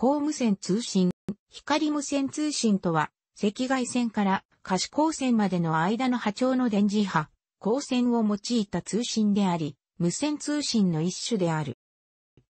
光無線通信、光無線通信とは、赤外線から可視光線までの間の波長の電磁波、光線を用いた通信であり、無線通信の一種である。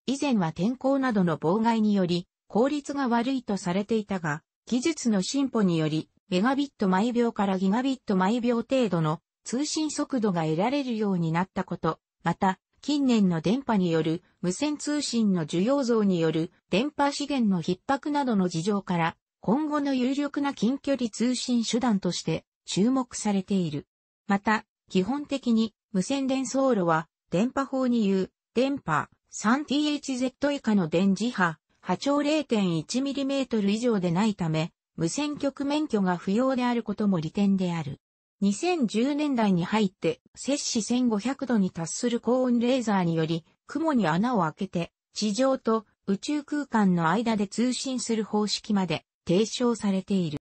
以前は天候などの妨害により、効率が悪いとされていたが、技術の進歩により、メガビット毎秒からギガビット毎秒程度の通信速度が得られるようになったこと、また、近年の電波による無線通信の需要増による電波資源の逼迫などの事情から、今後の有力な近距離通信手段として注目されている。また、基本的に無線伝送路は、電波法に言う、電波 3THZ 以下の電磁波、波長 0.1mm 以上でないため、無線局免許が不要であることも利点である。2010年代に入って、摂氏1500度に達する高温レーザーにより、雲に穴を開けて、地上と宇宙空間の間で通信する方式まで提唱されている。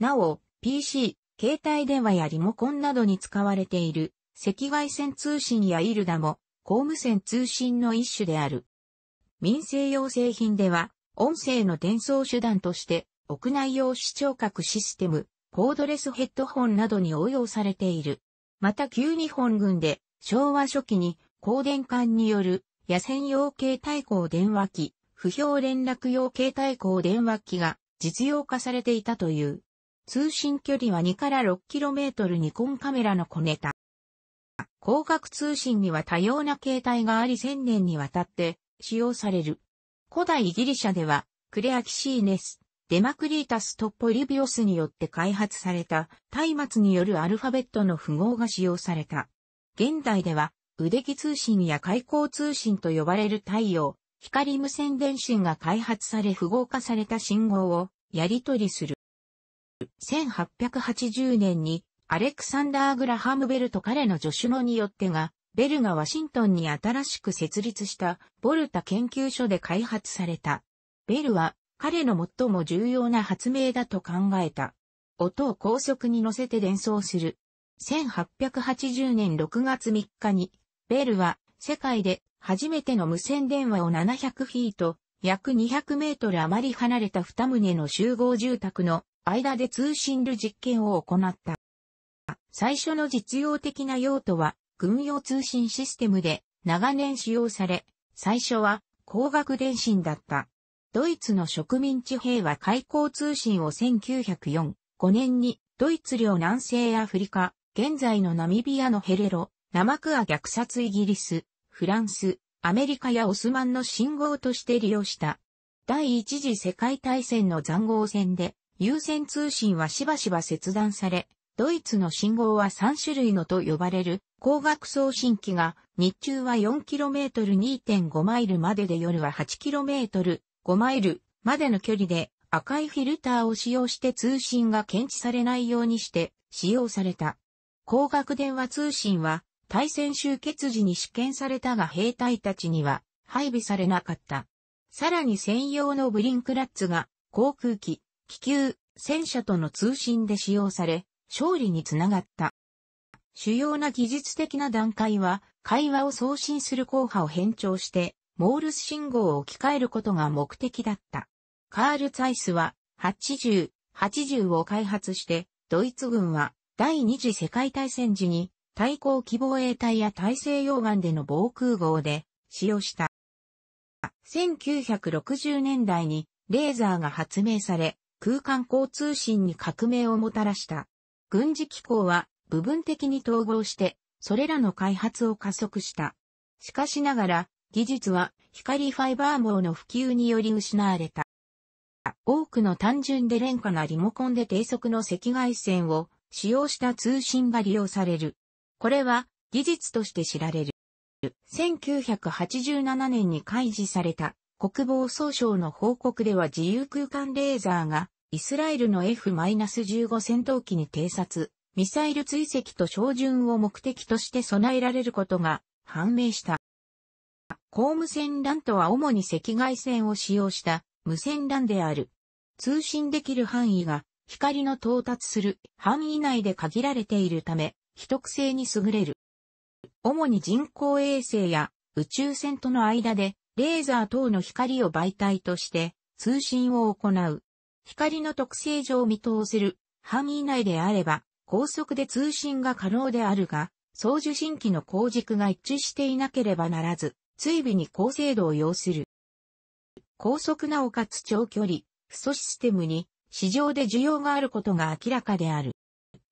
なお、PC、携帯電話やリモコンなどに使われている赤外線通信やイルダも公務線通信の一種である。民生用製品では音声の転送手段として屋内用視聴覚システム、コードレスヘッドホンなどに応用されている。また旧日本軍で昭和初期に光電管による野戦用携帯光電話機、不評連絡用携帯光電話機が実用化されていたという。通信距離は2から 6km ニコンカメラの小ネタ。光学通信には多様な形態があり1000年にわたって使用される。古代ギリシャではクレアキシーネス、デマクリータスッポリビオスによって開発された松明によるアルファベットの符号が使用された。現代では腕木通信や開口通信と呼ばれる太陽、光無線電信が開発され符号化された信号をやり取りする。1880年にアレクサンダー・グラハム・ベルと彼の助手のによってが、ベルがワシントンに新しく設立したボルタ研究所で開発された。ベルは彼の最も重要な発明だと考えた。音を高速に乗せて伝送する。1880年6月3日にベルは世界で初めての無線電話を700フィート、約200メートル余り離れた2棟の集合住宅の間で通信る実験を行った。最初の実用的な用途は軍用通信システムで長年使用され、最初は光学電信だった。ドイツの植民地兵は開港通信を1904、5年にドイツ領南西アフリカ、現在のナミビアのヘレロ、生クア虐殺イギリス、フランス、アメリカやオスマンの信号として利用した。第一次世界大戦の残壕戦で、優先通信はしばしば切断され、ドイツの信号は3種類のと呼ばれる光学送信機が日中は 4km2.5 マイルまでで夜は 8km5 マイルまでの距離で赤いフィルターを使用して通信が検知されないようにして使用された。光学電話通信は対戦終結時に試験されたが兵隊たちには配備されなかった。さらに専用のブリンクラッツが航空機、気球、戦車との通信で使用され、勝利につながった。主要な技術的な段階は、会話を送信する効果を変調して、モールス信号を置き換えることが目的だった。カール・ツァイスは、80、80を開発して、ドイツ軍は第二次世界大戦時に対抗機防衛隊や大西洋岸での防空壕で使用した。1960年代にレーザーが発明され、空間交通信に革命をもたらした。軍事機構は部分的に統合して、それらの開発を加速した。しかしながら、技術は光ファイバー網の普及により失われた。多くの単純で廉価なリモコンで低速の赤外線を使用した通信が利用される。これは技術として知られる。1987年に開示された国防総省の報告では自由空間レーザーがイスラエルの F-15 戦闘機に偵察、ミサイル追跡と照準を目的として備えられることが判明した。公務船ラとは主に赤外線を使用した無線 l である。通信できる範囲が光の到達する範囲内で限られているため、秘特性に優れる。主に人工衛星や宇宙船との間でレーザー等の光を媒体として通信を行う。光の特性上見通せる範囲内であれば高速で通信が可能であるが、送受信機の光軸が一致していなければならず、追尾に高精度を要する。高速なおかつ長距離、不素システムに市場で需要があることが明らかである。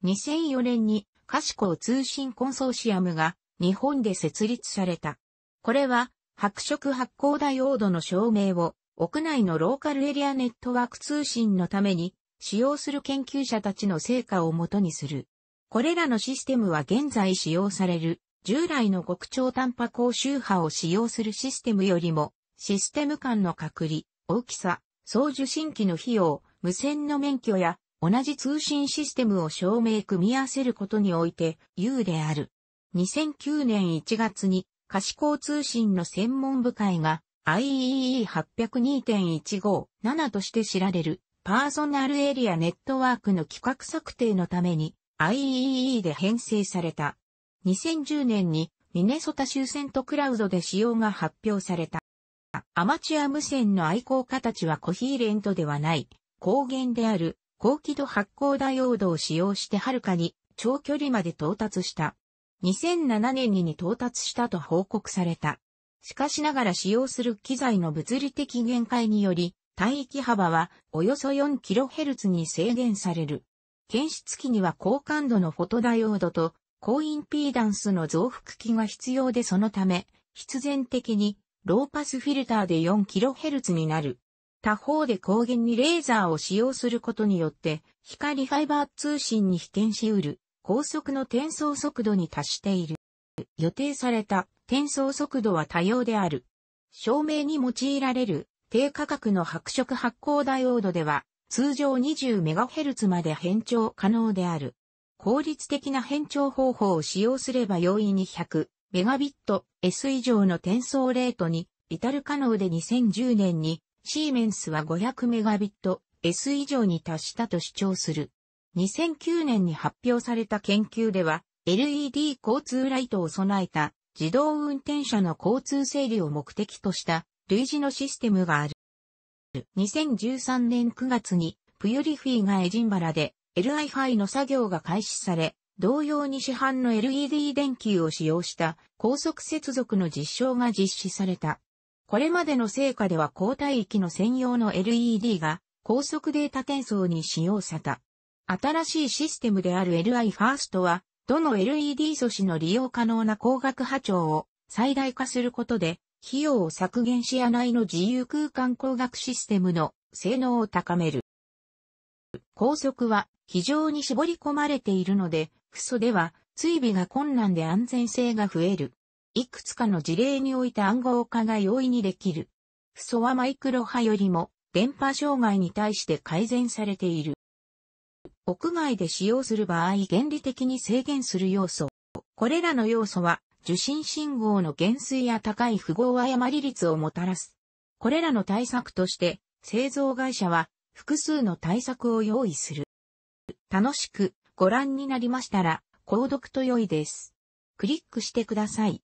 2004年にカシコ通信コンソーシアムが日本で設立された。これは白色発光ダイオードの照明を屋内のローカルエリアネットワーク通信のために使用する研究者たちの成果をもとにする。これらのシステムは現在使用される従来の極超短波高周波を使用するシステムよりもシステム間の隔離、大きさ、送受信機の費用、無線の免許や同じ通信システムを証明組み合わせることにおいて u である。2009年1月に可視光通信の専門部会が IEE802.157 として知られるパーソナルエリアネットワークの規格策定のために IEE で編成された。2010年にミネソタ州セントクラウドで使用が発表された。アマチュア無線の愛好家たちはコヒーレントではない、光源である高輝度発光ダイオードを使用してはるかに長距離まで到達した。2007年に到達したと報告された。しかしながら使用する機材の物理的限界により、帯域幅はおよそ 4kHz に制限される。検出器には高感度のフォトダイオードと高インピーダンスの増幅器が必要でそのため、必然的にローパスフィルターで 4kHz になる。他方で光源にレーザーを使用することによって、光ファイバー通信に被験し得る高速の転送速度に達している。予定された転送速度は多様である。照明に用いられる低価格の白色発光ダイオードでは、通常 20MHz まで変調可能である。効率的な変調方法を使用すれば容易に 100Mbps 以上の転送レートに至る可能で2010年にシーメンスは5 0 0 m b ト s 以上に達したと主張する。2009年に発表された研究では、LED 交通ライトを備えた自動運転車の交通整理を目的とした類似のシステムがある。2013年9月にプユリフィがエジンバラで LI-Fi の作業が開始され、同様に市販の LED 電球を使用した高速接続の実証が実施された。これまでの成果では交代域の専用の LED が高速データ転送に使用された。新しいシステムである LI ファーストは、どの LED 素子の利用可能な光学波長を最大化することで、費用を削減し屋内の自由空間光学システムの性能を高める。高速は非常に絞り込まれているので、不素では追尾が困難で安全性が増える。いくつかの事例において暗号化が容易にできる。フソはマイクロ波よりも電波障害に対して改善されている。屋外で使用する場合原理的に制限する要素。これらの要素は受信信号の減衰や高い符号誤り率をもたらす。これらの対策として製造会社は複数の対策を用意する。楽しくご覧になりましたら購読と良いです。クリックしてください。